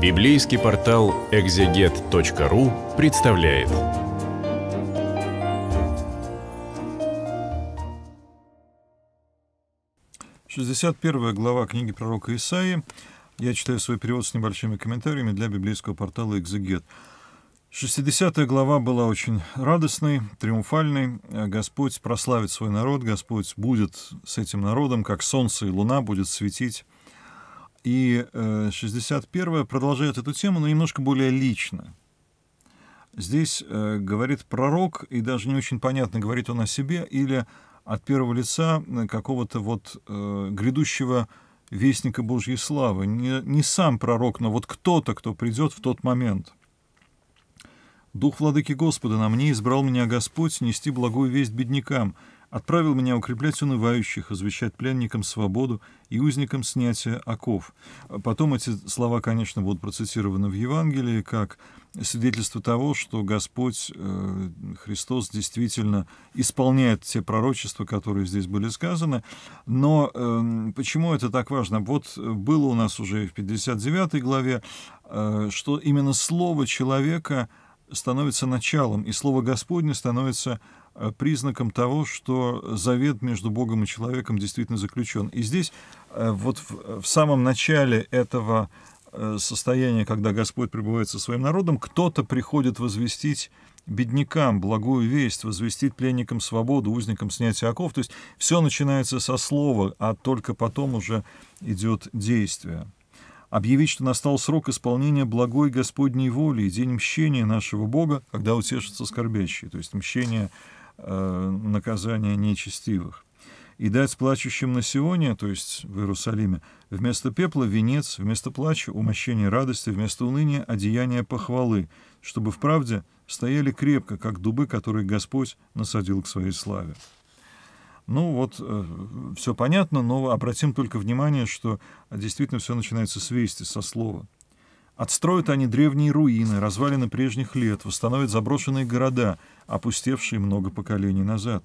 Библейский портал экзегет.ру представляет. Шестьдесят первая глава книги пророка Исаии. Я читаю свой перевод с небольшими комментариями для библейского портала «Экзегет». 60 глава была очень радостной, триумфальной. Господь прославит свой народ, Господь будет с этим народом, как солнце и луна будет светить и 61 э, продолжает эту тему, но немножко более лично. Здесь э, говорит пророк, и даже не очень понятно, говорит он о себе или от первого лица э, какого-то вот грядущего вестника Божьей славы. Не, не сам пророк, но вот кто-то, кто придет в тот момент. «Дух владыки Господа на мне избрал меня Господь нести благую весть беднякам, отправил меня укреплять унывающих, извещать пленникам свободу и узникам снятие оков. Потом эти слова, конечно, будут процитированы в Евангелии как свидетельство того, что Господь э, Христос действительно исполняет те пророчества, которые здесь были сказаны. Но э, почему это так важно? Вот э, было у нас уже в 59 главе, э, что именно слово человека становится началом, и слово Господне становится началом Э, признаком того, что завет между Богом и человеком действительно заключен. И здесь э, вот в, в самом начале этого э, состояния, когда Господь пребывает со своим народом, кто-то приходит возвестить беднякам благую весть, возвестить пленникам свободу, узникам снятие оков. То есть все начинается со слова, а только потом уже идет действие объявить, что настал срок исполнения благой Господней воли и день мщения нашего Бога, когда утешатся скорбящие. То есть мщение Э, наказания нечестивых. И дать плачущим на Сионе, то есть в Иерусалиме, вместо пепла венец, вместо плача умощение радости, вместо уныния одеяние похвалы, чтобы в правде стояли крепко, как дубы, которые Господь насадил к своей славе. Ну вот, э, все понятно, но обратим только внимание, что действительно все начинается с вести, со слова. Отстроят они древние руины, развалины прежних лет, восстановят заброшенные города, опустевшие много поколений назад.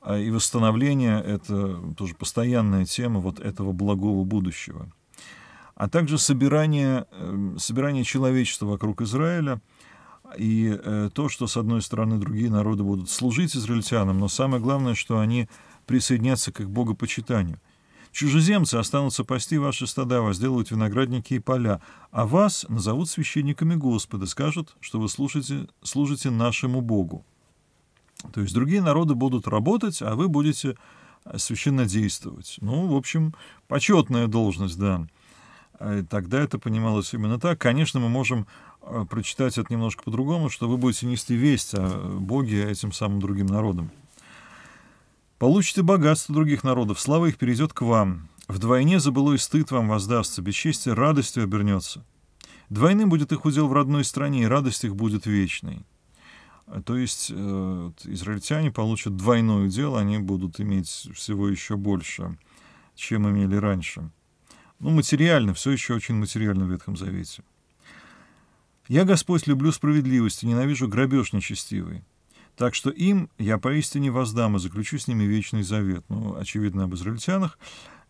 А, и восстановление — это тоже постоянная тема вот этого благого будущего. А также собирание, эм, собирание человечества вокруг Израиля — и э, то, что, с одной стороны, другие народы будут служить израильтянам, но самое главное, что они присоединятся к их богопочитанию — Чужеземцы останутся пасти ваши стада, возделывать виноградники и поля, а вас назовут священниками Господа, скажут, что вы служите, служите нашему Богу. То есть другие народы будут работать, а вы будете э, священно действовать. Ну, в общем, почетная должность, да. А, тогда это понималось именно так. Конечно, мы можем э, прочитать это немножко по-другому, что вы будете нести весть о э, Боге этим самым другим народам. Получите богатство других народов, слава их перейдет к вам. Вдвойне за былой стыд вам воздастся, бесчестие радостью обернется. Двойным будет их удел в родной стране, и радость их будет вечной. То есть э, израильтяне получат двойное удел, они будут иметь всего еще больше, чем имели раньше. Ну, материально, все еще очень материально в Ветхом Завете. «Я, Господь, люблю справедливость и ненавижу грабеж нечестивый. Так что им я поистине воздам и заключу с ними вечный завет. Ну, очевидно, об израильтянах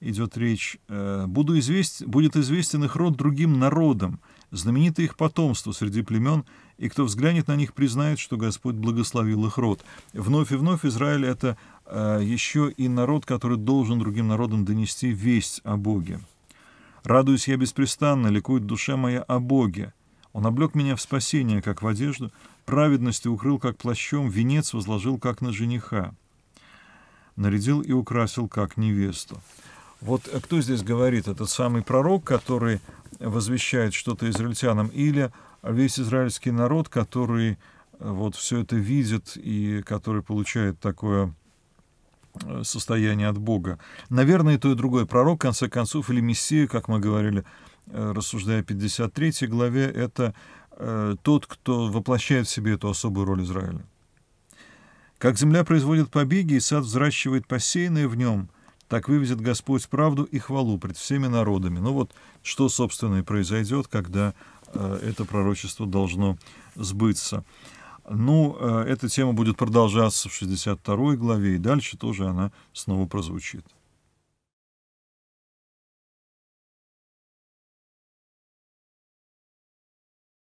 идет речь. Э, буду извест... Будет известен их род другим народам, знаменитое их потомство среди племен, и кто взглянет на них, признает, что Господь благословил их род. Вновь и вновь Израиль — это э, еще и народ, который должен другим народам донести весть о Боге. «Радуюсь я беспрестанно, ликует душа моя о Боге». Он облег меня в спасение, как в одежду, праведности укрыл, как плащом, венец возложил, как на жениха, нарядил и украсил, как невесту. Вот э, кто здесь говорит, этот самый пророк, который возвещает что-то израильтянам, или весь израильский народ, который э, вот все это видит и который получает такое э, состояние от Бога. Наверное, и то, и другое. Пророк, в конце концов, или Мессия, как мы говорили, Э, рассуждая 53 главе, это э, тот, кто воплощает в себе эту особую роль Израиля. Как земля производит побеги, и сад взращивает посеянное в нем, так вывезет Господь правду и хвалу пред всеми народами. Ну вот, что, собственно, и произойдет, когда э, это пророчество должно сбыться. Ну, э, эта тема будет продолжаться в 62 главе, и дальше тоже она снова прозвучит.